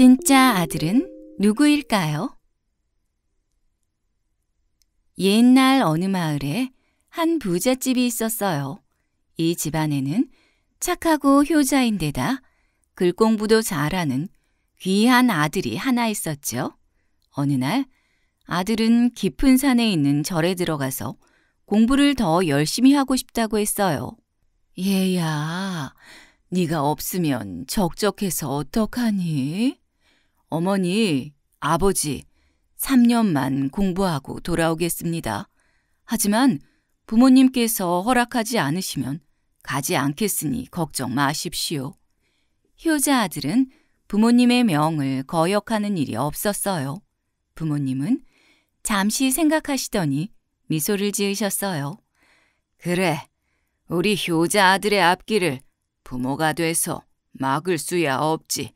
진짜 아들은 누구일까요? 옛날 어느 마을에 한 부잣집이 있었어요. 이 집안에는 착하고 효자인데다 글공부도 잘하는 귀한 아들이 하나 있었죠. 어느 날 아들은 깊은 산에 있는 절에 들어가서 공부를 더 열심히 하고 싶다고 했어요. 얘야, 네가 없으면 적적해서 어떡하니? 어머니, 아버지, 3년만 공부하고 돌아오겠습니다. 하지만 부모님께서 허락하지 않으시면 가지 않겠으니 걱정 마십시오. 효자 아들은 부모님의 명을 거역하는 일이 없었어요. 부모님은 잠시 생각하시더니 미소를 지으셨어요. 그래, 우리 효자 아들의 앞길을 부모가 돼서 막을 수야 없지.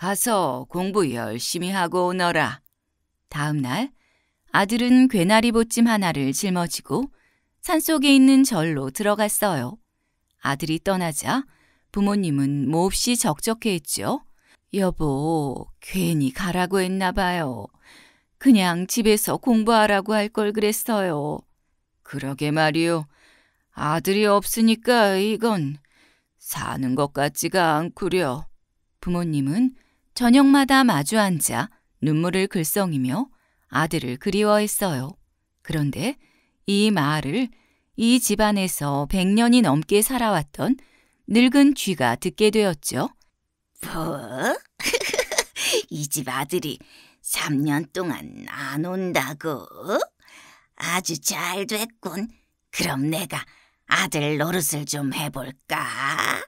가서 공부 열심히 하고 오너라. 다음 날 아들은 괴나리 보찜 하나를 짊어지고 산속에 있는 절로 들어갔어요. 아들이 떠나자 부모님은 몹시 적적해했죠. 여보, 괜히 가라고 했나 봐요. 그냥 집에서 공부하라고 할 걸 그랬어요. 그러게 말이요. 아들이 없으니까 이건 사는 것 같지가 않구려. 부모님은 저녁마다 마주 앉아 눈물을 글썽이며 아들을 그리워했어요. 그런데 이 마을을 이 집안에서 100년이 넘게 살아왔던 늙은 쥐가 듣게 되었죠. 뭐? 이 집 아들이 3년 동안 안 온다고? 아주 잘 됐군. 그럼 내가 아들 노릇을 좀 해볼까?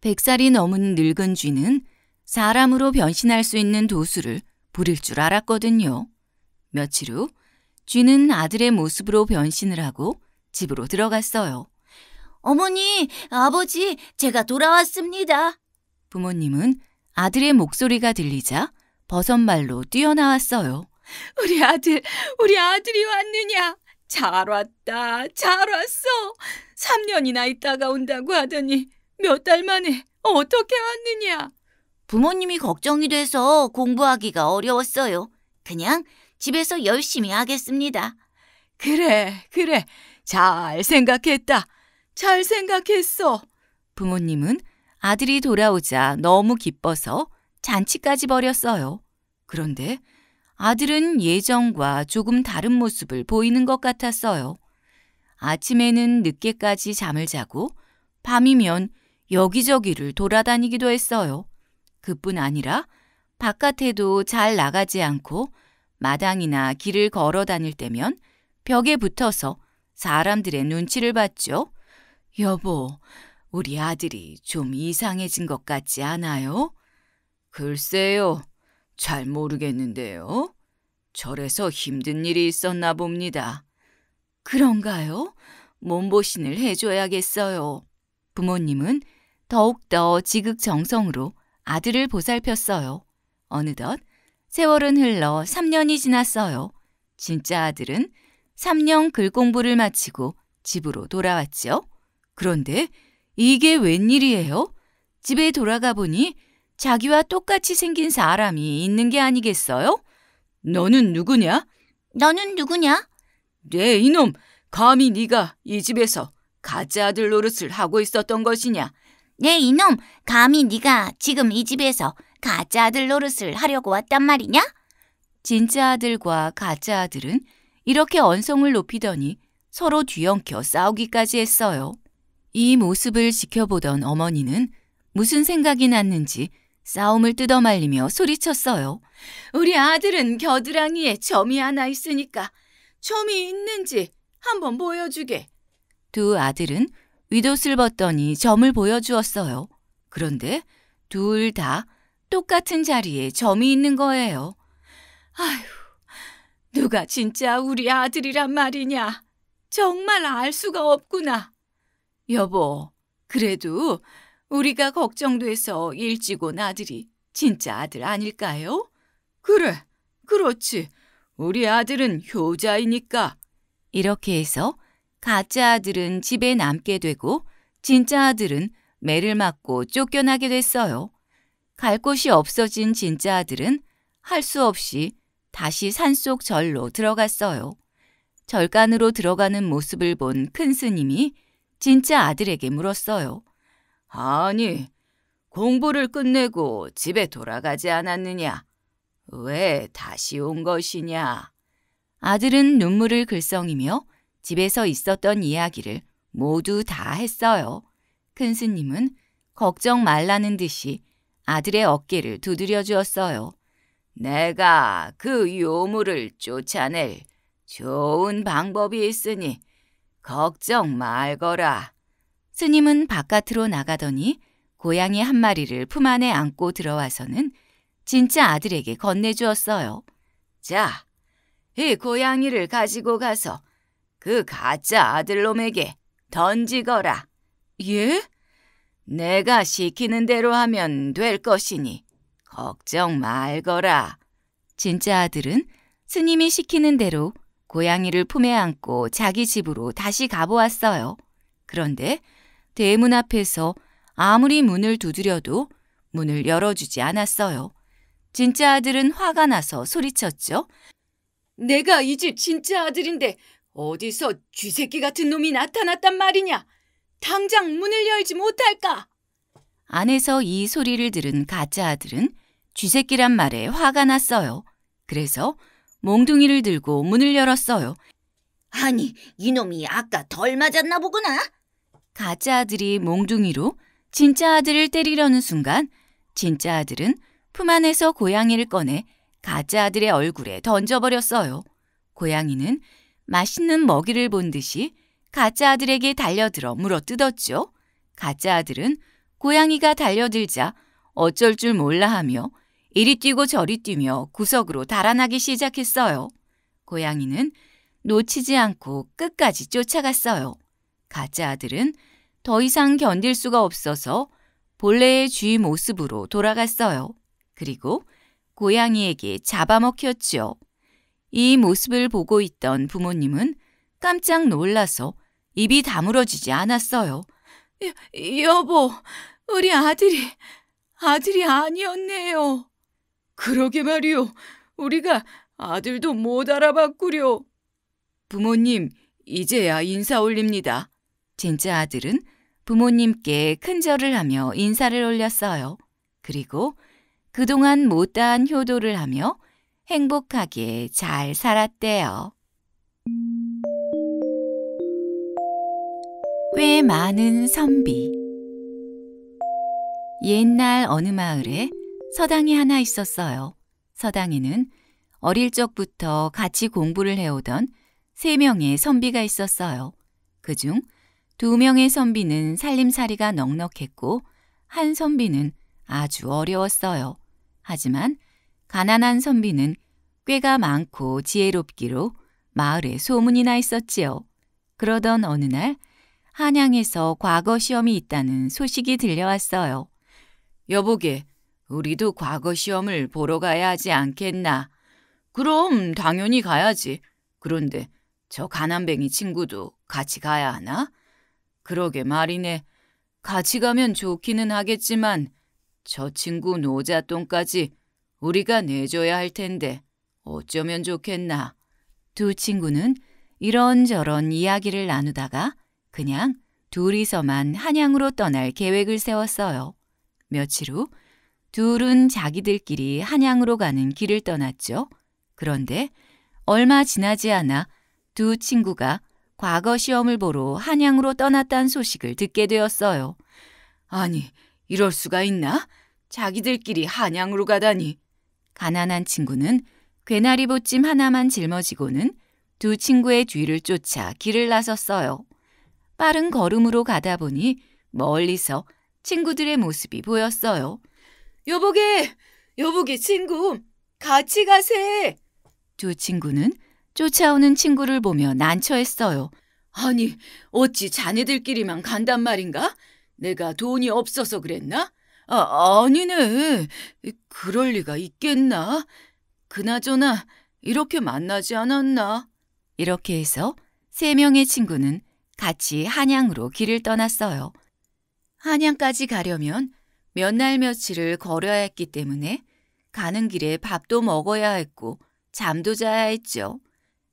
백살이 넘은 늙은 쥐는 사람으로 변신할 수 있는 도수를 부릴 줄 알았거든요. 며칠 후 쥐는 아들의 모습으로 변신을 하고 집으로 들어갔어요. 어머니, 아버지, 제가 돌아왔습니다. 부모님은 아들의 목소리가 들리자 버섯말로 뛰어나왔어요. 우리 아들, 우리 아들이 왔느냐? 잘 왔다, 잘 왔어. 3년이나 있다가 온다고 하더니 몇 달 만에 어떻게 왔느냐? 부모님이 걱정이 돼서 공부하기가 어려웠어요. 그냥 집에서 열심히 하겠습니다. 그래, 그래. 잘 생각했다. 잘 생각했어. 부모님은 아들이 돌아오자 너무 기뻐서 잔치까지 벌였어요. 그런데 아들은 예전과 조금 다른 모습을 보이는 것 같았어요. 아침에는 늦게까지 잠을 자고 밤이면 여기저기를 돌아다니기도 했어요. 그뿐 아니라 바깥에도 잘 나가지 않고 마당이나 길을 걸어 다닐 때면 벽에 붙어서 사람들의 눈치를 봤죠. 여보, 우리 아들이 좀 이상해진 것 같지 않아요? 글쎄요, 잘 모르겠는데요. 절에서 힘든 일이 있었나 봅니다. 그런가요? 몸보신을 해줘야겠어요. 부모님은 더욱더 지극정성으로 아들을 보살폈어요. 어느덧 세월은 흘러 3년이 지났어요. 진짜 아들은 3년 글 공부를 마치고 집으로 돌아왔지요. 그런데 이게 웬일이에요? 집에 돌아가 보니 자기와 똑같이 생긴 사람이 있는 게 아니겠어요? 너는 누구냐? 너는 누구냐? 네 이놈 감히 네가 이 집에서 가짜 아들 노릇을 하고 있었던 것이냐? 내 네, 이놈, 감히 네가 지금 이 집에서 가짜 아들 노릇을 하려고 왔단 말이냐? 진짜 아들과 가짜 아들은 이렇게 언성을 높이더니 서로 뒤엉켜 싸우기까지 했어요. 이 모습을 지켜보던 어머니는 무슨 생각이 났는지 싸움을 뜯어말리며 소리쳤어요. 우리 아들은 겨드랑이에 점이 하나 있으니까 점이 있는지 한번 보여주게. 두 아들은 윗옷을 벗더니 점을 보여주었어요. 그런데 둘 다 똑같은 자리에 점이 있는 거예요. 아휴, 누가 진짜 우리 아들이란 말이냐. 정말 알 수가 없구나. 여보, 그래도 우리가 걱정돼서 일찍 온 아들이 진짜 아들 아닐까요? 그래, 그렇지. 우리 아들은 효자이니까. 이렇게 해서 가짜 아들은 집에 남게 되고 진짜 아들은 매를 맞고 쫓겨나게 됐어요. 갈 곳이 없어진 진짜 아들은 할 수 없이 다시 산속 절로 들어갔어요. 절간으로 들어가는 모습을 본 큰 스님이 진짜 아들에게 물었어요. 아니, 공부를 끝내고 집에 돌아가지 않았느냐? 왜 다시 온 것이냐? 아들은 눈물을 글썽이며 집에서 있었던 이야기를 모두 다 했어요. 큰 스님은 걱정 말라는 듯이 아들의 어깨를 두드려 주었어요. 내가 그 요물을 쫓아낼 좋은 방법이 있으니 걱정 말거라. 스님은 바깥으로 나가더니 고양이 한 마리를 품 안에 안고 들어와서는 진짜 아들에게 건네주었어요. 자, 이 고양이를 가지고 가서 그 가짜 아들놈에게 던지거라. 예? 내가 시키는 대로 하면 될 것이니 걱정 말거라. 진짜 아들은 스님이 시키는 대로 고양이를 품에 안고 자기 집으로 다시 가보았어요. 그런데 대문 앞에서 아무리 문을 두드려도 문을 열어주지 않았어요. 진짜 아들은 화가 나서 소리쳤죠. 내가 이 집 진짜 아들인데 어디서 쥐새끼 같은 놈이 나타났단 말이냐? 당장 문을 열지 못할까? 안에서 이 소리를 들은 가짜 아들은 쥐새끼란 말에 화가 났어요. 그래서 몽둥이를 들고 문을 열었어요. 아니, 이놈이 아까 덜 맞았나 보구나. 가짜 아들이 몽둥이로 진짜 아들을 때리려는 순간 진짜 아들은 품 안에서 고양이를 꺼내 가짜 아들의 얼굴에 던져버렸어요. 고양이는 맛있는 먹이를 본 듯이 가짜 아들에게 달려들어 물어뜯었죠. 가짜 아들은 고양이가 달려들자 어쩔 줄 몰라 하며 이리 뛰고 저리 뛰며 구석으로 달아나기 시작했어요. 고양이는 놓치지 않고 끝까지 쫓아갔어요. 가짜 아들은 더 이상 견딜 수가 없어서 본래의 주인 모습으로 돌아갔어요. 그리고 고양이에게 잡아먹혔지요. 이 모습을 보고 있던 부모님은 깜짝 놀라서 입이 다물어지지 않았어요. 여, 여보, 우리 아들이 아들이 아니었네요. 그러게 말이요. 우리가 아들도 못 알아봤구려. 부모님, 이제야 인사 올립니다. 진짜 아들은 부모님께 큰절을 하며 인사를 올렸어요. 그리고 그동안 못다한 효도를 하며 행복하게 잘 살았대요. 꽤 많은 선비 옛날 어느 마을에 서당이 하나 있었어요. 서당에는 어릴 적부터 같이 공부를 해오던 세 명의 선비가 있었어요. 그 중 두 명의 선비는 살림살이가 넉넉했고 한 선비는 아주 어려웠어요. 하지만 가난한 선비는 꾀가 많고 지혜롭기로 마을에 소문이 나 있었지요. 그러던 어느 날 한양에서 과거 시험이 있다는 소식이 들려왔어요. 여보게, 우리도 과거 시험을 보러 가야 하지 않겠나? 그럼 당연히 가야지. 그런데 저 가난뱅이 친구도 같이 가야 하나? 그러게 말이네. 같이 가면 좋기는 하겠지만 저 친구 노자똥까지 우리가 내줘야 할 텐데 어쩌면 좋겠나. 두 친구는 이런저런 이야기를 나누다가 그냥 둘이서만 한양으로 떠날 계획을 세웠어요. 며칠 후 둘은 자기들끼리 한양으로 가는 길을 떠났죠. 그런데 얼마 지나지 않아 두 친구가 과거 시험을 보러 한양으로 떠났다는 소식을 듣게 되었어요. 아니, 이럴 수가 있나? 자기들끼리 한양으로 가다니 가난한 친구는 괴나리 보찜 하나만 짊어지고는 두 친구의 뒤를 쫓아 길을 나섰어요. 빠른 걸음으로 가다 보니 멀리서 친구들의 모습이 보였어요. 여보게여보게 친구! 같이 가세! 두 친구는 쫓아오는 친구를 보며 난처했어요. 아니, 어찌 자네들끼리만 간단 말인가? 내가 돈이 없어서 그랬나? 아, 아니네. 그럴 리가 있겠나? 그나저나 이렇게 만나지 않았나? 이렇게 해서 세 명의 친구는 같이 한양으로 길을 떠났어요. 한양까지 가려면 몇 날 며칠을 걸어야 했기 때문에 가는 길에 밥도 먹어야 했고 잠도 자야 했죠.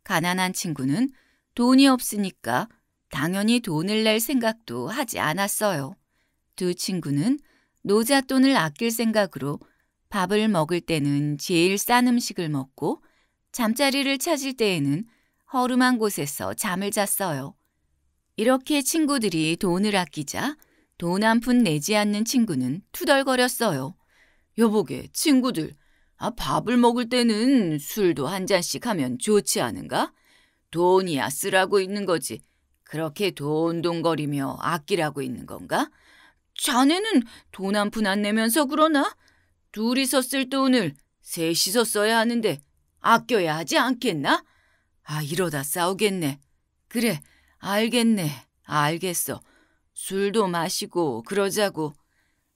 가난한 친구는 돈이 없으니까 당연히 돈을 낼 생각도 하지 않았어요. 두 친구는 노잣 돈을 아낄 생각으로 밥을 먹을 때는 제일 싼 음식을 먹고 잠자리를 찾을 때에는 허름한 곳에서 잠을 잤어요. 이렇게 친구들이 돈을 아끼자 돈 한 푼 내지 않는 친구는 투덜거렸어요. 여보게 친구들 아, 밥을 먹을 때는 술도 한 잔씩 하면 좋지 않은가? 돈이야 쓰라고 있는 거지. 그렇게 돈돈거리며 아끼라고 있는 건가? 자네는 돈 한 푼 안 내면서 그러나? 둘이서 쓸 돈을 셋이서 써야 하는데 아껴야 하지 않겠나? 아, 이러다 싸우겠네. 그래, 알겠네. 알겠어. 술도 마시고 그러자고.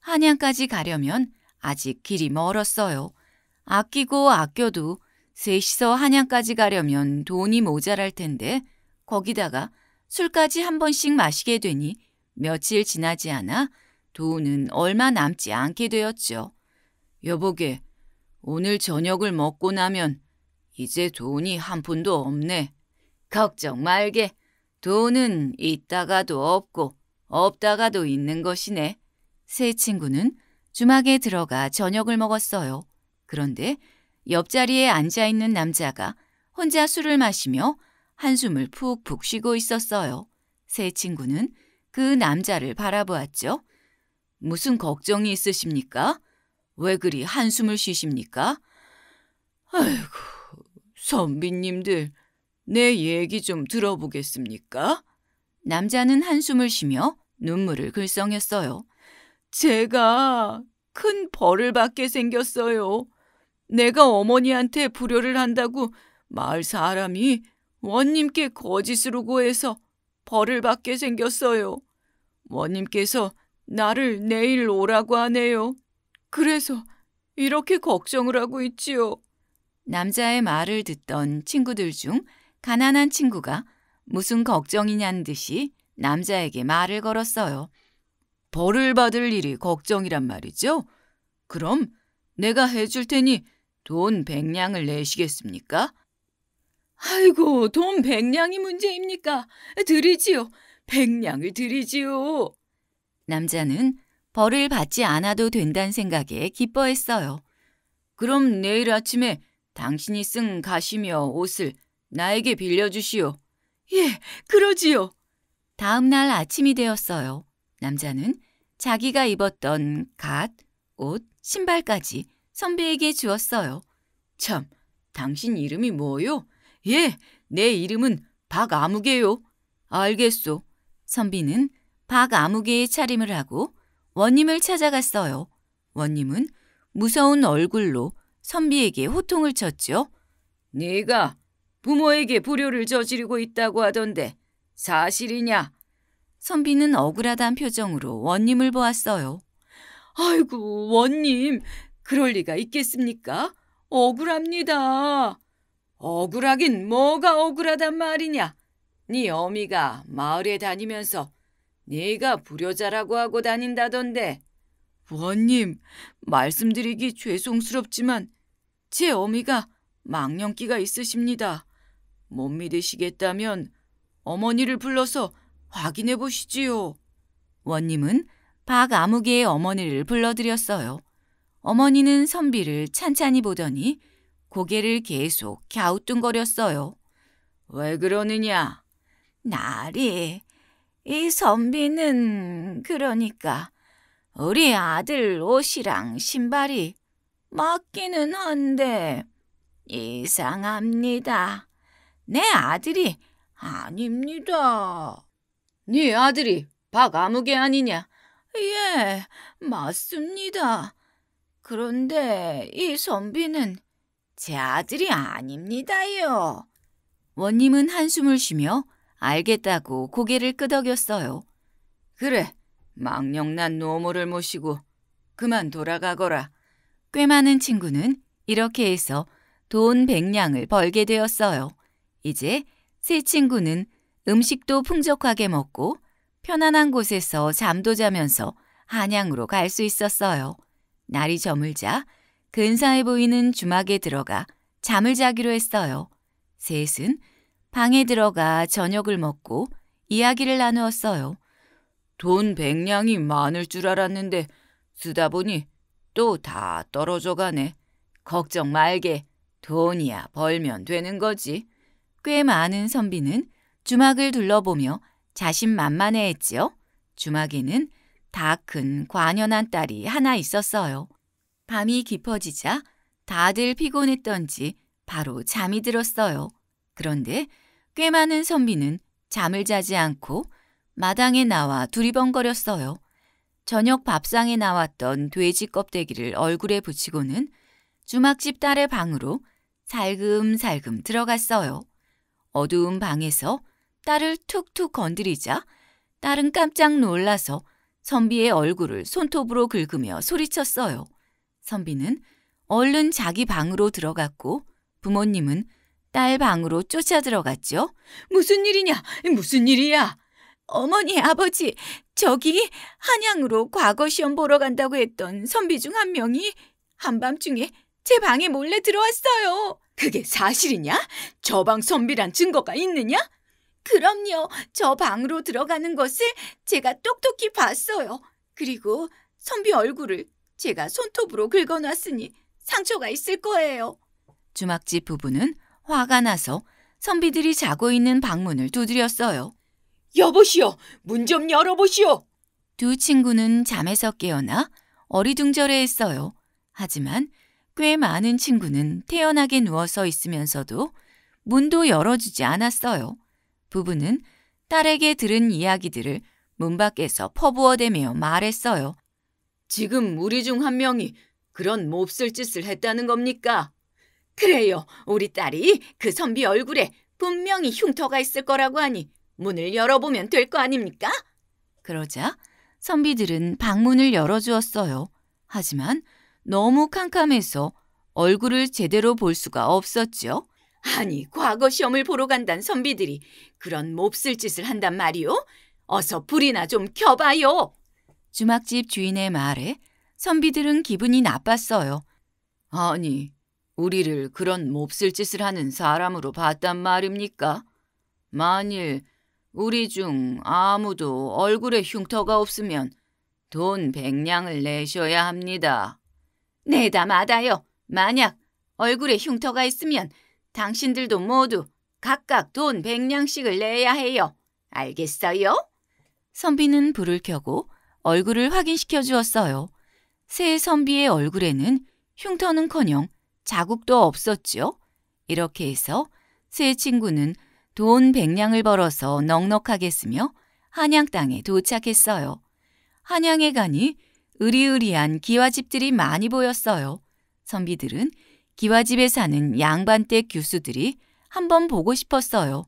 한양까지 가려면 아직 길이 멀었어요. 아끼고 아껴도 셋이서 한양까지 가려면 돈이 모자랄 텐데 거기다가 술까지 한 번씩 마시게 되니 며칠 지나지 않아 돈은 얼마 남지 않게 되었죠. 여보게, 오늘 저녁을 먹고 나면 이제 돈이 한 푼도 없네. 걱정 말게. 돈은 있다가도 없고 없다가도 있는 것이네. 세 친구는 주막에 들어가 저녁을 먹었어요. 그런데 옆자리에 앉아 있는 남자가 혼자 술을 마시며 한숨을 푹푹 쉬고 있었어요. 세 친구는 그 남자를 바라보았죠. 무슨 걱정이 있으십니까? 왜 그리 한숨을 쉬십니까? 아이고, 선비님들, 내 얘기 좀 들어보겠습니까? 남자는 한숨을 쉬며 눈물을 글썽였어요. 제가 큰 벌을 받게 생겼어요. 내가 어머니한테 불효를 한다고 마을 사람이 원님께 거짓으로 고해서 벌을 받게 생겼어요. 원님께서 나를 내일 오라고 하네요. 그래서 이렇게 걱정을 하고 있지요. 남자의 말을 듣던 친구들 중 가난한 친구가 무슨 걱정이냐는 듯이 남자에게 말을 걸었어요. 벌을 받을 일이 걱정이란 말이죠? 그럼 내가 해줄 테니 돈 백냥을 내시겠습니까? 아이고, 돈 백냥이 문제입니까? 드리지요. 백냥을 드리지요. 남자는 벌을 받지 않아도 된다는 생각에 기뻐했어요. 그럼 내일 아침에 당신이 쓴 가시며 옷을 나에게 빌려주시오. 예, 그러지요. 다음 날 아침이 되었어요. 남자는 자기가 입었던 갓, 옷, 신발까지 선배에게 주었어요. 참, 당신 이름이 뭐요? 예, 내 이름은 박아무개요. 알겠소. 선비는 박아무개의 차림을 하고 원님을 찾아갔어요. 원님은 무서운 얼굴로 선비에게 호통을 쳤죠. 네가 부모에게 불효를 저지르고 있다고 하던데 사실이냐? 선비는 억울하다는 표정으로 원님을 보았어요. 아이고 원님 그럴 리가 있겠습니까? 억울합니다. 억울하긴 뭐가 억울하단 말이냐? 네 어미가 마을에 다니면서 네가 불효자라고 하고 다닌다던데. 부원님, 말씀드리기 죄송스럽지만 제 어미가 망령기가 있으십니다. 못 믿으시겠다면 어머니를 불러서 확인해 보시지요. 원님은 박아무개의 어머니를 불러드렸어요. 어머니는 선비를 찬찬히 보더니 고개를 계속 갸우뚱거렸어요. 왜 그러느냐? 나리, 이 선비는 그러니까 우리 아들 옷이랑 신발이 맞기는 한데 이상합니다. 내 아들이 아닙니다. 네 아들이 박아무개 아니냐? 예, 맞습니다. 그런데 이 선비는 제 아들이 아닙니다요. 원님은 한숨을 쉬며 알겠다고 고개를 끄덕였어요. 그래, 망령난 노모를 모시고 그만 돌아가거라. 꽤 많은 친구는 이렇게 해서 돈 백냥을 벌게 되었어요. 이제 세 친구는 음식도 풍족하게 먹고 편안한 곳에서 잠도 자면서 한양으로 갈 수 있었어요. 날이 저물자 근사해 보이는 주막에 들어가 잠을 자기로 했어요. 셋은 방에 들어가 저녁을 먹고 이야기를 나누었어요. 돈 백냥이 많을 줄 알았는데 쓰다 보니 또 다 떨어져 가네. 걱정 말게. 돈이야 벌면 되는 거지. 꽤 많은 선비는 주막을 둘러보며 자신만만해했지요. 주막에는 다 큰 관연한 딸이 하나 있었어요. 밤이 깊어지자 다들 피곤했던지 바로 잠이 들었어요. 그런데 꽤 많은 선비는 잠을 자지 않고 마당에 나와 두리번거렸어요. 저녁 밥상에 나왔던 돼지 껍데기를 얼굴에 붙이고는 주막집 딸의 방으로 살금살금 들어갔어요. 어두운 방에서 딸을 툭툭 건드리자 딸은 깜짝 놀라서 선비의 얼굴을 손톱으로 긁으며 소리쳤어요. 선비는 얼른 자기 방으로 들어갔고 부모님은 딸 방으로 쫓아 들어갔죠. 무슨 일이냐? 무슨 일이야? 어머니, 아버지, 저기 한양으로 과거 시험 보러 간다고 했던 선비 중 한 명이 한밤중에 제 방에 몰래 들어왔어요. 그게 사실이냐? 저 방 선비란 증거가 있느냐? 그럼요. 저 방으로 들어가는 것을 제가 똑똑히 봤어요. 그리고 선비 얼굴을 제가 손톱으로 긁어놨으니 상처가 있을 거예요. 주막집 부부는 화가 나서 선비들이 자고 있는 방문을 두드렸어요. 여보시오, 문 좀 열어보시오. 두 친구는 잠에서 깨어나 어리둥절해했어요. 하지만 꽤 많은 친구는 태연하게 누워서 있으면서도 문도 열어주지 않았어요. 부부는 딸에게 들은 이야기들을 문 밖에서 퍼부어대며 말했어요. 지금 우리 중 한 명이 그런 몹쓸 짓을 했다는 겁니까? 그래요. 우리 딸이 그 선비 얼굴에 분명히 흉터가 있을 거라고 하니 문을 열어보면 될 거 아닙니까? 그러자 선비들은 방문을 열어주었어요. 하지만 너무 캄캄해서 얼굴을 제대로 볼 수가 없었죠. 아니, 과거 시험을 보러 간단 선비들이 그런 몹쓸 짓을 한단 말이오 어서 불이나 좀 켜봐요. 주막집 주인의 말에 선비들은 기분이 나빴어요. 아니, 우리를 그런 몹쓸 짓을 하는 사람으로 봤단 말입니까? 만일 우리 중 아무도 얼굴에 흉터가 없으면 돈 백냥을 내셔야 합니다. 내다 마다요. 만약 얼굴에 흉터가 있으면 당신들도 모두 각각 돈 백냥씩을 내야 해요. 알겠어요? 선비는 불을 켜고 얼굴을 확인시켜 주었어요. 새 선비의 얼굴에는 흉터는커녕 자국도 없었지요. 이렇게 해서 세 친구는 돈 백냥을 벌어서 넉넉하게 쓰며 한양 땅에 도착했어요. 한양에 가니 으리으리한 기와집들이 많이 보였어요. 선비들은 기와집에 사는 양반댁 교수들이 한번 보고 싶었어요.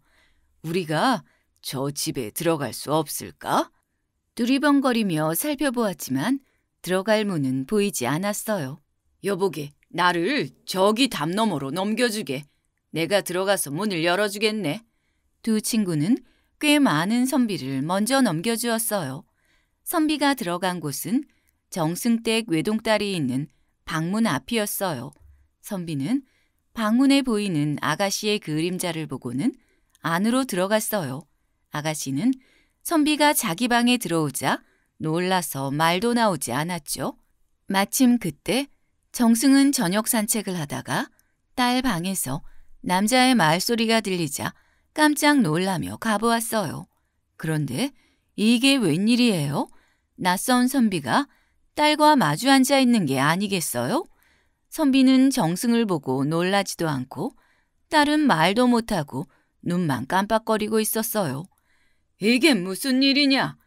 우리가 저 집에 들어갈 수 없을까? 두리번거리며 살펴보았지만 들어갈 문은 보이지 않았어요. 여보게, 나를 저기 담 너머로 넘겨주게. 내가 들어가서 문을 열어주겠네. 두 친구는 꽤 많은 선비를 먼저 넘겨주었어요. 선비가 들어간 곳은 정승댁 외동딸이 있는 방문 앞이었어요. 선비는 방문에 보이는 아가씨의 그림자를 보고는 안으로 들어갔어요. 아가씨는 선비가 자기 방에 들어오자 놀라서 말도 나오지 않았죠. 마침 그때 정승은 저녁 산책을 하다가 딸 방에서 남자의 말소리가 들리자 깜짝 놀라며 가보았어요. 그런데 이게 웬일이에요? 낯선 선비가 딸과 마주 앉아 있는 게 아니겠어요? 선비는 정승을 보고 놀라지도 않고 딸은 말도 못하고 눈만 깜빡거리고 있었어요. 이게 무슨 일이냐?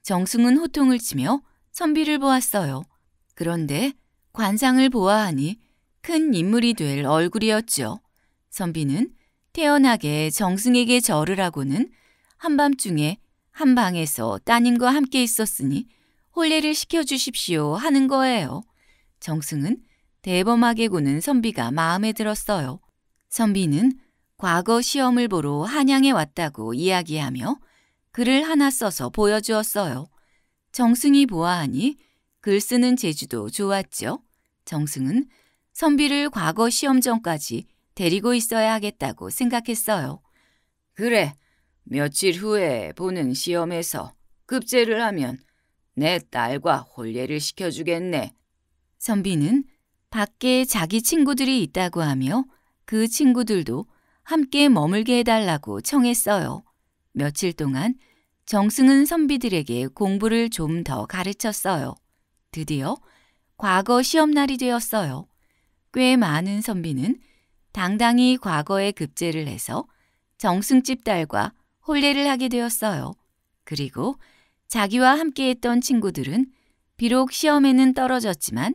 정승은 호통을 치며 선비를 보았어요. 그런데 관상을 보아하니 큰 인물이 될 얼굴이었죠. 선비는 태연하게 정승에게 절을 하고는 한밤중에 한 방에서 따님과 함께 있었으니 홀례를 시켜주십시오 하는 거예요. 정승은 대범하게 구는 선비가 마음에 들었어요. 선비는 과거 시험을 보러 한양에 왔다고 이야기하며 글을 하나 써서 보여주었어요. 정승이 보아하니 글 쓰는 재주도 좋았죠. 정승은 선비를 과거 시험 전까지 데리고 있어야 하겠다고 생각했어요. 그래, 며칠 후에 보는 시험에서 급제를 하면 내 딸과 혼례를 시켜주겠네. 선비는 밖에 자기 친구들이 있다고 하며 그 친구들도 함께 머물게 해달라고 청했어요. 며칠 동안 정승은 선비들에게 공부를 좀 더 가르쳤어요. 드디어 과거 시험날이 되었어요. 꽤 많은 선비는 당당히 과거에 급제를 해서 정승집 딸과 혼례를 하게 되었어요. 그리고 자기와 함께했던 친구들은 비록 시험에는 떨어졌지만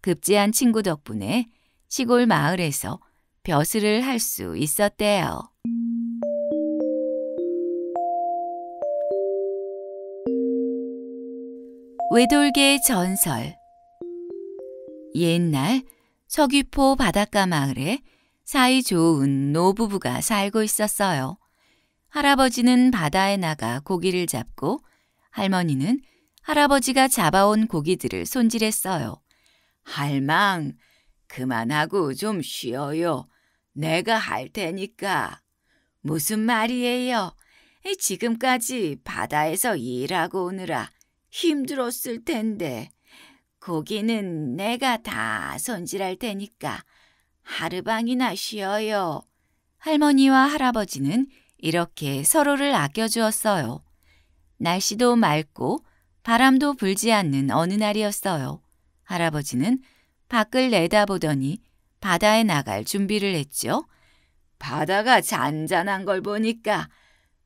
급제한 친구 덕분에 시골 마을에서 벼슬을 할 수 있었대요. 외돌개 전설 옛날 서귀포 바닷가 마을에 사이 좋은 노부부가 살고 있었어요. 할아버지는 바다에 나가 고기를 잡고 할머니는 할아버지가 잡아온 고기들을 손질했어요. 할망, 그만하고 좀 쉬어요. 내가 할 테니까. 무슨 말이에요? 지금까지 바다에서 일하고 오느라 힘들었을 텐데 고기는 내가 다 손질할 테니까 하르방이나 쉬어요. 할머니와 할아버지는 이렇게 서로를 아껴주었어요. 날씨도 맑고 바람도 불지 않는 어느 날이었어요. 할아버지는 밖을 내다보더니 바다에 나갈 준비를 했죠. 바다가 잔잔한 걸 보니까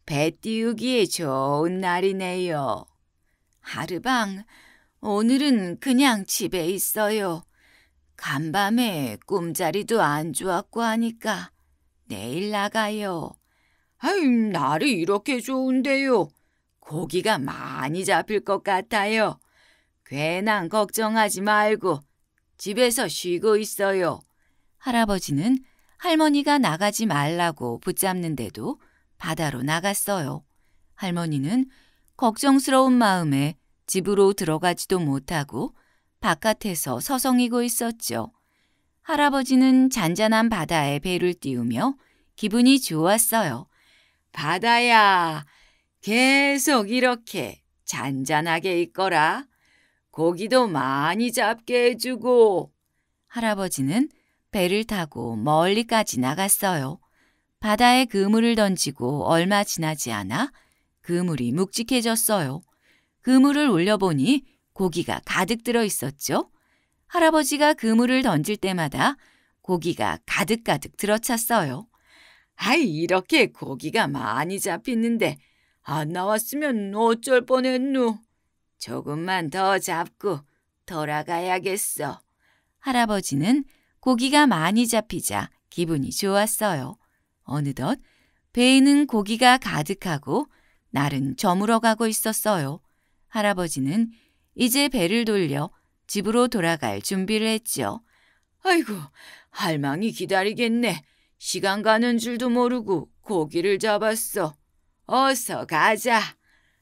배 띄우기에 좋은 날이네요. 하르방 오늘은 그냥 집에 있어요. 간밤에 꿈자리도 안 좋았고 하니까 내일 나가요. 아이, 날이 이렇게 좋은데요. 고기가 많이 잡힐 것 같아요. 괜한 걱정하지 말고 집에서 쉬고 있어요. 할아버지는 할머니가 나가지 말라고 붙잡는데도 바다로 나갔어요. 할머니는 걱정스러운 마음에 집으로 들어가지도 못하고 바깥에서 서성이고 있었죠. 할아버지는 잔잔한 바다에 배를 띄우며 기분이 좋았어요. 바다야, 계속 이렇게 잔잔하게 있거라. 고기도 많이 잡게 해주고. 할아버지는 배를 타고 멀리까지 나갔어요. 바다에 그물을 던지고 얼마 지나지 않아 그물이 묵직해졌어요. 그물을 올려보니 고기가 가득 들어 있었죠. 할아버지가 그물을 던질 때마다 고기가 가득가득 들어찼어요. 아이, 이렇게 고기가 많이 잡히는데 안 나왔으면 어쩔 뻔했누. 조금만 더 잡고 돌아가야겠어. 할아버지는 고기가 많이 잡히자 기분이 좋았어요. 어느덧 배에는 고기가 가득하고 날은 저물어가고 있었어요. 할아버지는 이제 배를 돌려 집으로 돌아갈 준비를 했지요. 아이고, 할망이 기다리겠네. 시간 가는 줄도 모르고 고기를 잡았어. 어서 가자.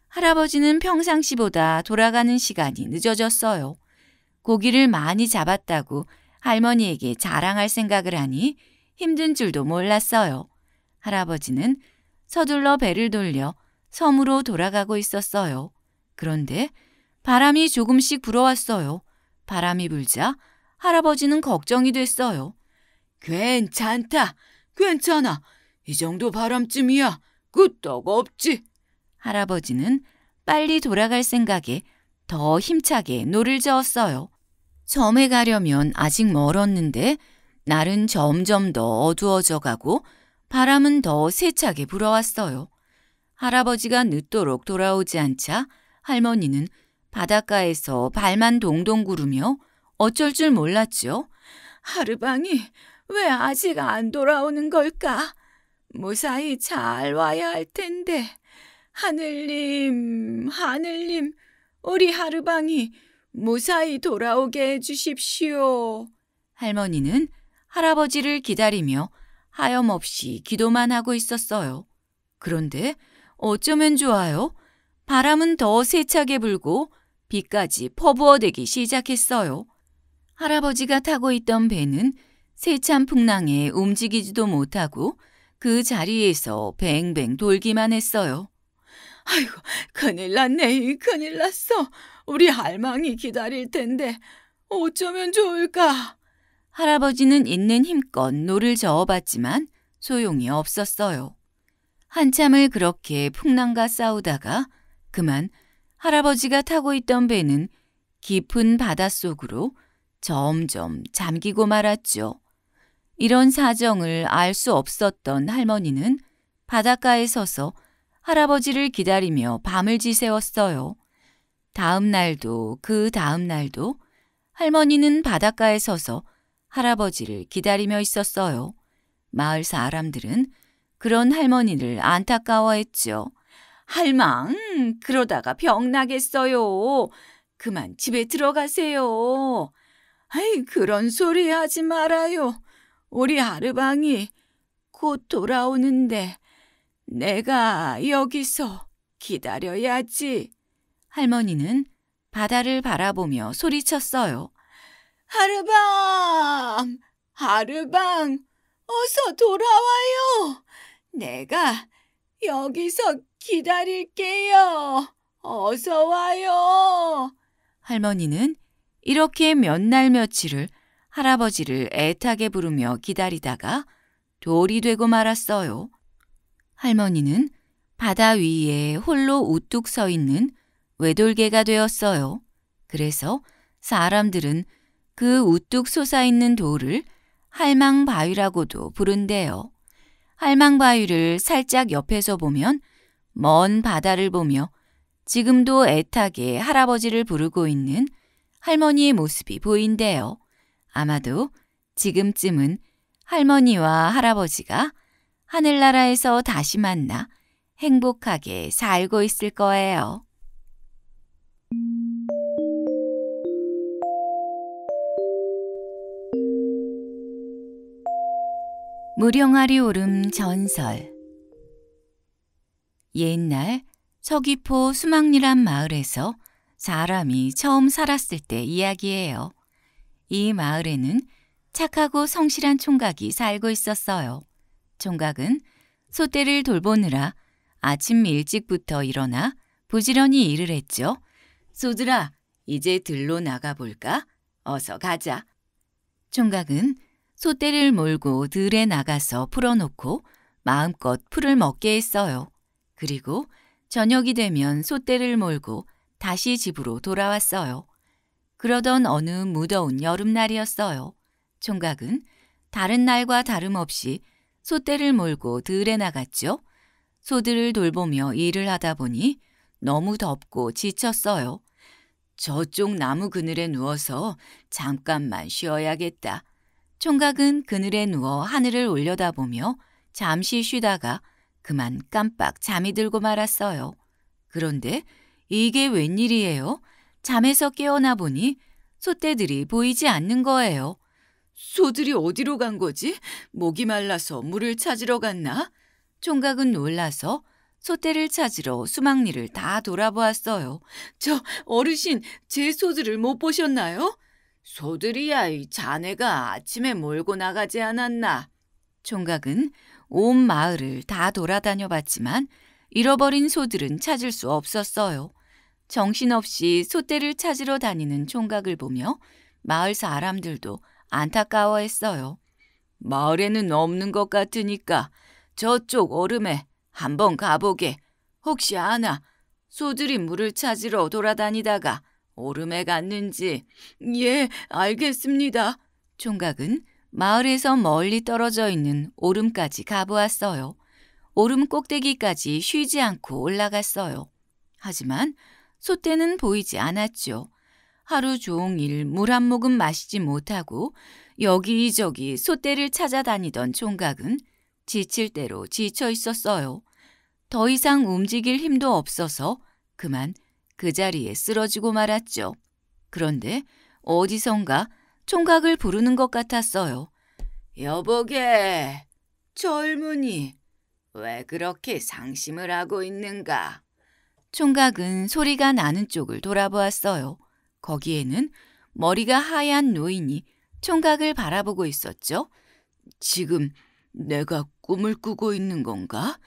할아버지는 평상시보다 돌아가는 시간이 늦어졌어요. 고기를 많이 잡았다고 할머니에게 자랑할 생각을 하니 힘든 줄도 몰랐어요. 할아버지는 서둘러 배를 돌려 섬으로 돌아가고 있었어요. 그런데 바람이 조금씩 불어왔어요. 바람이 불자 할아버지는 걱정이 됐어요. 괜찮다. 괜찮아. 이 정도 바람쯤이야. 끄떡 없지. 할아버지는 빨리 돌아갈 생각에 더 힘차게 노를 저었어요. 점에 가려면 아직 멀었는데 날은 점점 더 어두워져 가고 바람은 더 세차게 불어왔어요. 할아버지가 늦도록 돌아오지 않자 할머니는 바닷가에서 발만 동동 구르며 어쩔 줄몰랐죠 하르방이 왜 아직 안 돌아오는 걸까? 무사히 잘 와야 할 텐데. 하늘님, 하늘님, 우리 하르방이 무사히 돌아오게 해주십시오. 할머니는 할아버지를 기다리며 하염없이 기도만 하고 있었어요. 그런데 어쩌면 좋아요? 바람은 더 세차게 불고 비까지 퍼부어대기 시작했어요. 할아버지가 타고 있던 배는 세찬 풍랑에 움직이지도 못하고 그 자리에서 뱅뱅 돌기만 했어요. 아이고, 큰일 났네, 큰일 났어. 우리 할망이 기다릴 텐데 어쩌면 좋을까? 할아버지는 있는 힘껏 노를 저어봤지만 소용이 없었어요. 한참을 그렇게 풍랑과 싸우다가 그만 할아버지가 타고 있던 배는 깊은 바닷속으로 점점 잠기고 말았죠. 이런 사정을 알 수 없었던 할머니는 바닷가에 서서 할아버지를 기다리며 밤을 지새웠어요. 다음 날도 그 다음 날도 할머니는 바닷가에 서서 할아버지를 기다리며 있었어요. 마을 사람들은 그런 할머니를 안타까워했지요. 할망, 그러다가 병 나겠어요. 그만 집에 들어가세요. 아이, 그런 소리 하지 말아요. 우리 아르방이 곧 돌아오는데 내가 여기서 기다려야지. 할머니는 바다를 바라보며 소리쳤어요. 아르방! 아르방! 어서 돌아와요! 내가 여기서 기다릴게요. 어서 와요. 할머니는 이렇게 몇 날 며칠을 할아버지를 애타게 부르며 기다리다가 돌이 되고 말았어요. 할머니는 바다 위에 홀로 우뚝 서 있는 외돌개가 되었어요. 그래서 사람들은 그 우뚝 솟아있는 돌을 할망바위라고도 부른대요. 할망바위를 살짝 옆에서 보면 먼 바다를 보며 지금도 애타게 할아버지를 부르고 있는 할머니의 모습이 보인대요. 아마도 지금쯤은 할머니와 할아버지가 하늘나라에서 다시 만나 행복하게 살고 있을 거예요. 무령아리 오름 전설 옛날 서귀포 수막리란 마을에서 사람이 처음 살았을 때 이야기예요. 이 마을에는 착하고 성실한 총각이 살고 있었어요. 총각은 소떼를 돌보느라 아침 일찍부터 일어나 부지런히 일을 했죠. 소들아, 이제 들로 나가볼까? 어서 가자. 총각은 소떼를 몰고 들에 나가서 풀어놓고 마음껏 풀을 먹게 했어요. 그리고 저녁이 되면 소떼를 몰고 다시 집으로 돌아왔어요. 그러던 어느 무더운 여름날이었어요. 총각은 다른 날과 다름없이 소떼를 몰고 들에 나갔죠. 소들을 돌보며 일을 하다 보니 너무 덥고 지쳤어요. 저쪽 나무 그늘에 누워서 잠깐만 쉬어야겠다. 총각은 그늘에 누워 하늘을 올려다보며 잠시 쉬다가 그만 깜빡 잠이 들고 말았어요. 그런데 이게 웬일이에요? 잠에서 깨어나 보니 소떼들이 보이지 않는 거예요. 소들이 어디로 간 거지? 목이 말라서 물을 찾으러 갔나? 총각은 놀라서 소떼를 찾으러 수막리를 다 돌아보았어요. 저 어르신, 제 소들을 못 보셨나요? 소들이야 이 자네가 아침에 몰고 나가지 않았나. 총각은 온 마을을 다 돌아다녀 봤지만 잃어버린 소들은 찾을 수 없었어요. 정신없이 소떼를 찾으러 다니는 총각을 보며 마을 사람들도 안타까워했어요. 마을에는 없는 것 같으니까 저쪽 얼음에 한번 가보게. 혹시 아나 소들이 물을 찾으러 돌아다니다가 오름에 갔는지. 예, 알겠습니다. 총각은 마을에서 멀리 떨어져 있는 오름까지 가보았어요. 오름 꼭대기까지 쉬지 않고 올라갔어요. 하지만 소떼는 보이지 않았죠. 하루 종일 물 한 모금 마시지 못하고 여기저기 소떼를 찾아다니던 총각은 지칠 대로 지쳐 있었어요. 더 이상 움직일 힘도 없어서 그만 그 자리에 쓰러지고 말았죠. 그런데 어디선가 총각을 부르는 것 같았어요. 여보게, 젊은이, 왜 그렇게 상심을 하고 있는가? 총각은 소리가 나는 쪽을 돌아보았어요. 거기에는 머리가 하얀 노인이 총각을 바라보고 있었죠. 지금 내가 꿈을 꾸고 있는 건가?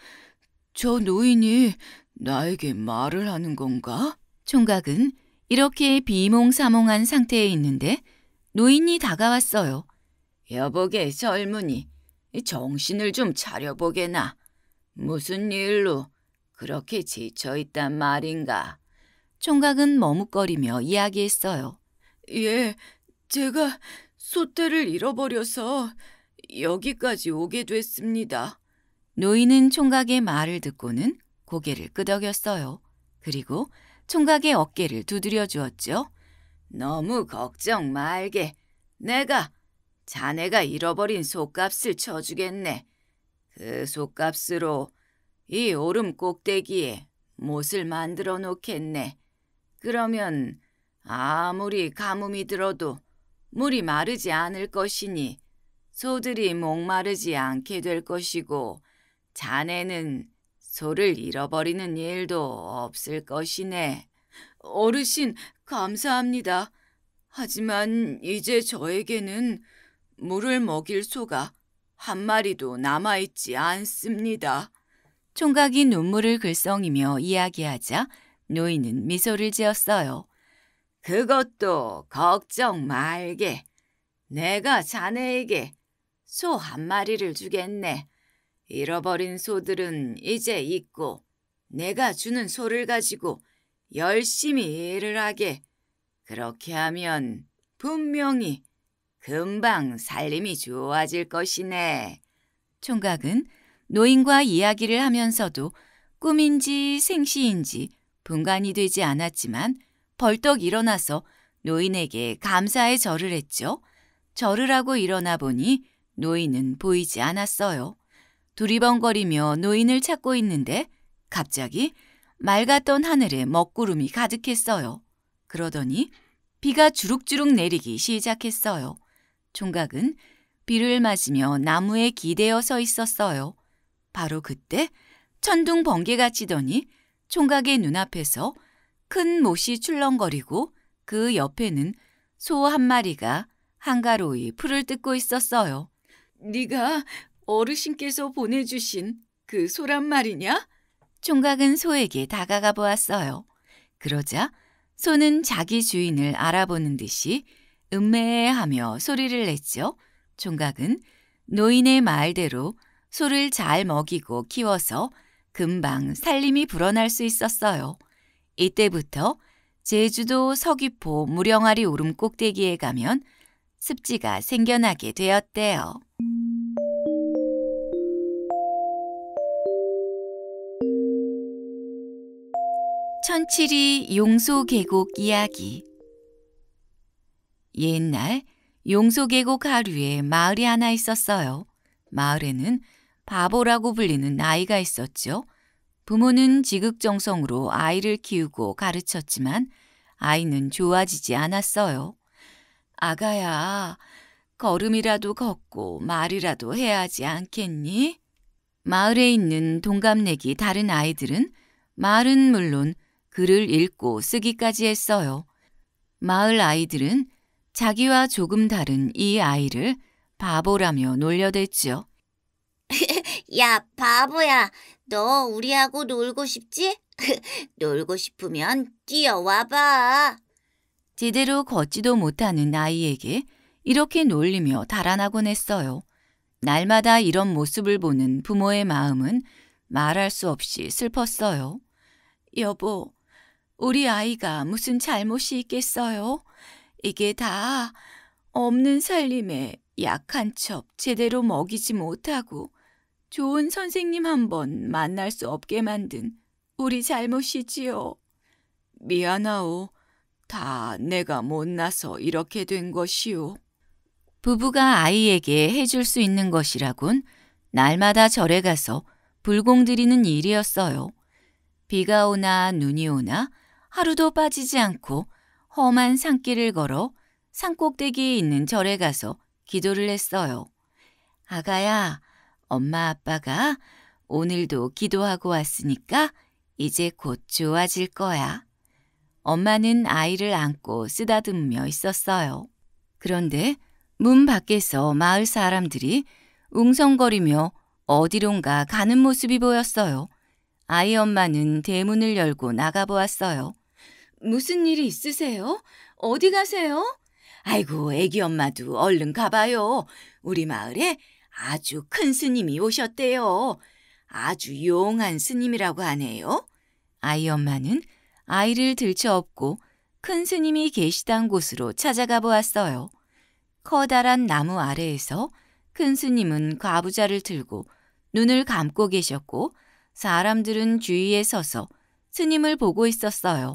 저 노인이 나에게 말을 하는 건가? 총각은 이렇게 비몽사몽한 상태에 있는데 노인이 다가왔어요. 여보게 젊은이, 정신을 좀 차려보게나. 무슨 일로 그렇게 지쳐있단 말인가. 총각은 머뭇거리며 이야기했어요. 예, 제가 소떼를 잃어버려서 여기까지 오게 됐습니다. 노인은 총각의 말을 듣고는 고개를 끄덕였어요. 그리고 총각의 어깨를 두드려 주었죠. 너무 걱정 말게. 내가 자네가 잃어버린 속값을 쳐주겠네. 그 속값으로 이 오름 꼭대기에 못을 만들어 놓겠네. 그러면 아무리 가뭄이 들어도 물이 마르지 않을 것이니 소들이 목마르지 않게 될 것이고 자네는 소를 잃어버리는 일도 없을 것이네. 어르신, 감사합니다. 하지만 이제 저에게는 물을 먹일 소가 한 마리도 남아있지 않습니다. 총각이 눈물을 글썽이며 이야기하자 노인은 미소를 지었어요. 그것도 걱정 말게. 내가 자네에게 소 한 마리를 주겠네. 잃어버린 소들은 이제 있고 내가 주는 소를 가지고 열심히 일을 하게. 그렇게 하면 분명히 금방 살림이 좋아질 것이네. 총각은 노인과 이야기를 하면서도 꿈인지 생시인지 분간이 되지 않았지만 벌떡 일어나서 노인에게 감사의 절을 했죠. 절을 하고 일어나 보니 노인은 보이지 않았어요. 두리번거리며 노인을 찾고 있는데 갑자기 맑았던 하늘에 먹구름이 가득했어요. 그러더니 비가 주룩주룩 내리기 시작했어요. 총각은 비를 맞으며 나무에 기대어 서 있었어요. 바로 그때 천둥 번개가 치더니 총각의 눈앞에서 큰 못이 출렁거리고 그 옆에는 소 한 마리가 한가로이 풀을 뜯고 있었어요. 네가 어르신께서 보내주신 그 소란 말이냐? 총각은 소에게 다가가 보았어요. 그러자 소는 자기 주인을 알아보는 듯이 음매하며 소리를 냈죠. 총각은 노인의 말대로 소를 잘 먹이고 키워서 금방 살림이 불어날 수 있었어요. 이때부터 제주도 서귀포 무령아리 오름 꼭대기에 가면 습지가 생겨나게 되었대요. 천칠이 용소 계곡 이야기 옛날 용소 계곡 하류에 마을이 하나 있었어요. 마을에는 바보라고 불리는 아이가 있었죠. 부모는 지극정성으로 아이를 키우고 가르쳤지만 아이는 좋아지지 않았어요. 아가야, 걸음이라도 걷고 말이라도 해야 하지 않겠니? 마을에 있는 동갑내기 다른 아이들은 마을은 물론 글을 읽고 쓰기까지 했어요. 마을 아이들은 자기와 조금 다른 이 아이를 바보라며 놀려댔지요. 야, 바보야. 너 우리하고 놀고 싶지? 놀고 싶으면 뛰어와봐. 제대로 걷지도 못하는 아이에게 이렇게 놀리며 달아나곤 했어요. 날마다 이런 모습을 보는 부모의 마음은 말할 수 없이 슬펐어요. 여보, 우리 아이가 무슨 잘못이 있겠어요? 이게 다 없는 살림에 약한 첩 제대로 먹이지 못하고 좋은 선생님 한 번 만날 수 없게 만든 우리 잘못이지요. 미안하오. 다 내가 못나서 이렇게 된 것이오. 부부가 아이에게 해줄 수 있는 것이라곤 날마다 절에 가서 불공 드리는 일이었어요. 비가 오나 눈이 오나 하루도 빠지지 않고 험한 산길을 걸어 산꼭대기에 있는 절에 가서 기도를 했어요. 아가야, 엄마 아빠가 오늘도 기도하고 왔으니까 이제 곧 좋아질 거야. 엄마는 아이를 안고 쓰다듬며 있었어요. 그런데 문 밖에서 마을 사람들이 웅성거리며 어디론가 가는 모습이 보였어요. 아이 엄마는 대문을 열고 나가보았어요. 무슨 일이 있으세요? 어디 가세요? 아이고, 애기 엄마도 얼른 가봐요. 우리 마을에 아주 큰 스님이 오셨대요. 아주 용한 스님이라고 하네요. 아이 엄마는 아이를 들쳐업고 큰 스님이 계시던 곳으로 찾아가 보았어요. 커다란 나무 아래에서 큰 스님은 과부자를 들고 눈을 감고 계셨고 사람들은 주위에 서서 스님을 보고 있었어요.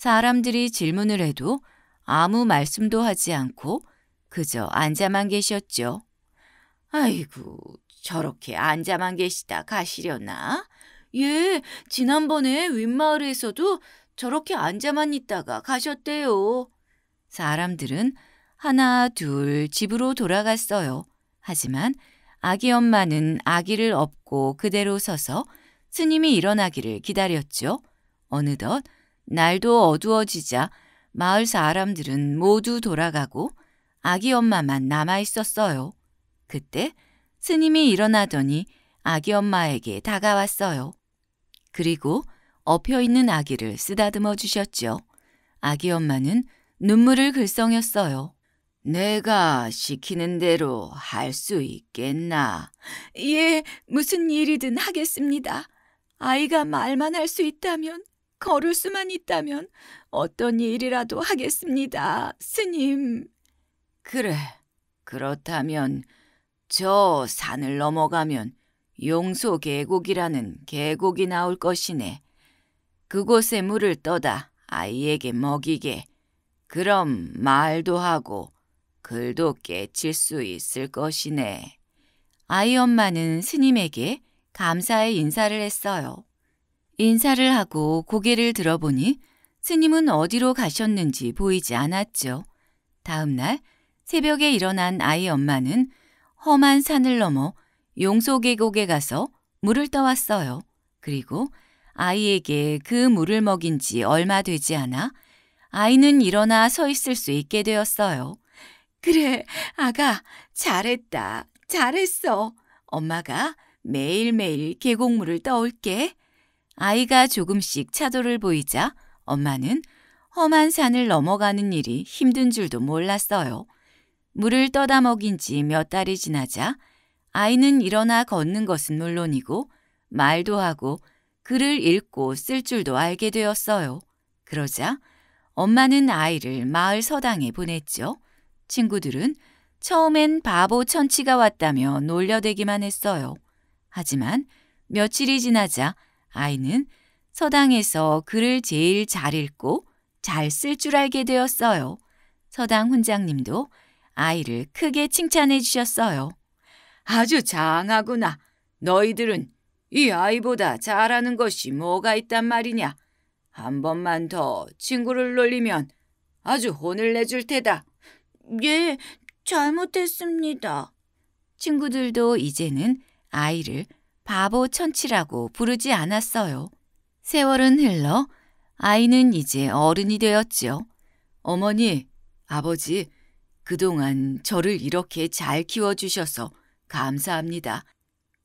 사람들이 질문을 해도 아무 말씀도 하지 않고 그저 앉아만 계셨죠. 아이고, 저렇게 앉아만 계시다 가시려나? 예, 지난번에 윗마을에서도 저렇게 앉아만 있다가 가셨대요. 사람들은 하나, 둘 집으로 돌아갔어요. 하지만 아기 엄마는 아기를 업고 그대로 서서 스님이 일어나기를 기다렸죠. 어느덧 날도 어두워지자 마을 사람들은 모두 돌아가고 아기 엄마만 남아 있었어요. 그때 스님이 일어나더니 아기 엄마에게 다가왔어요. 그리고 엎여 있는 아기를 쓰다듬어 주셨지요. 아기 엄마는 눈물을 글썽였어요. 내가 시키는 대로 할 수 있겠나? 예, 무슨 일이든 하겠습니다. 아이가 말만 할 수 있다면 걸을 수만 있다면 어떤 일이라도 하겠습니다, 스님. 그래, 그렇다면 저 산을 넘어가면 용소 계곡이라는 계곡이 나올 것이네. 그곳에 물을 떠다 아이에게 먹이게. 그럼 말도 하고 글도 깨칠 수 있을 것이네. 아이 엄마는 스님에게 감사의 인사를 했어요. 인사를 하고 고개를 들어보니 스님은 어디로 가셨는지 보이지 않았죠. 다음 날 새벽에 일어난 아이 엄마는 험한 산을 넘어 용소 계곡에 가서 물을 떠왔어요. 그리고 아이에게 그 물을 먹인 지 얼마 되지 않아 아이는 일어나 서 있을 수 있게 되었어요. 그래, 아가, 잘했다. 잘했어. 엄마가 매일매일 계곡물을 떠올게. 아이가 조금씩 차도를 보이자 엄마는 험한 산을 넘어가는 일이 힘든 줄도 몰랐어요. 물을 떠다 먹인 지 몇 달이 지나자 아이는 일어나 걷는 것은 물론이고 말도 하고 글을 읽고 쓸 줄도 알게 되었어요. 그러자 엄마는 아이를 마을 서당에 보냈죠. 친구들은 처음엔 바보 천치가 왔다며 놀려대기만 했어요. 하지만 며칠이 지나자 아이는 서당에서 글을 제일 잘 읽고 잘 쓸 줄 알게 되었어요. 서당 훈장님도 아이를 크게 칭찬해 주셨어요. 아주 장하구나. 너희들은 이 아이보다 잘하는 것이 뭐가 있단 말이냐. 한 번만 더 친구를 놀리면 아주 혼을 내줄 테다. 예, 잘못했습니다. 친구들도 이제는 아이를 바보 천치라고 부르지 않았어요. 세월은 흘러 아이는 이제 어른이 되었지요. 어머니, 아버지, 그동안 저를 이렇게 잘 키워주셔서 감사합니다.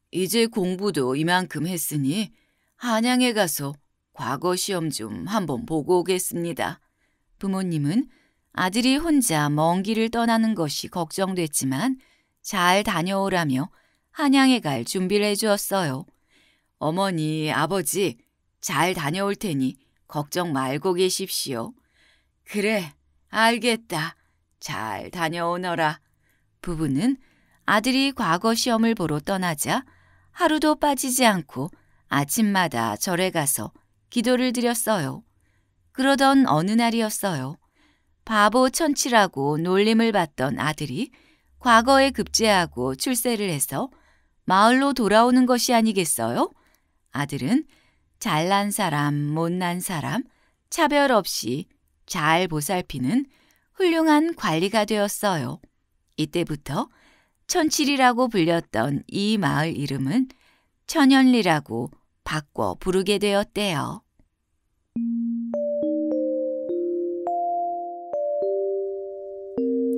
이제 공부도 이만큼 했으니 한양에 가서 과거 시험 좀 한번 보고 오겠습니다. 부모님은 아들이 혼자 먼 길을 떠나는 것이 걱정됐지만 잘 다녀오라며 한양에 갈 준비를 해주었어요. 어머니, 아버지, 잘 다녀올 테니 걱정 말고 계십시오. 그래, 알겠다. 잘 다녀오너라. 부부는 아들이 과거 시험을 보러 떠나자 하루도 빠지지 않고 아침마다 절에 가서 기도를 드렸어요. 그러던 어느 날이었어요. 바보 천치라고 놀림을 받던 아들이 과거에 급제하고 출세를 해서 마을로 돌아오는 것이 아니겠어요? 아들은 잘난 사람, 못난 사람, 차별 없이 잘 보살피는 훌륭한 관리가 되었어요. 이때부터 천칠이라고 불렸던 이 마을 이름은 천연리라고 바꿔 부르게 되었대요.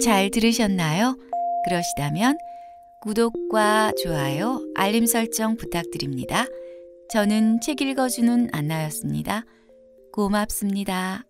잘 들으셨나요? 그러시다면 구독과 좋아요, 알림 설정 부탁드립니다. 저는 책 읽어주는 안나였습니다. 고맙습니다.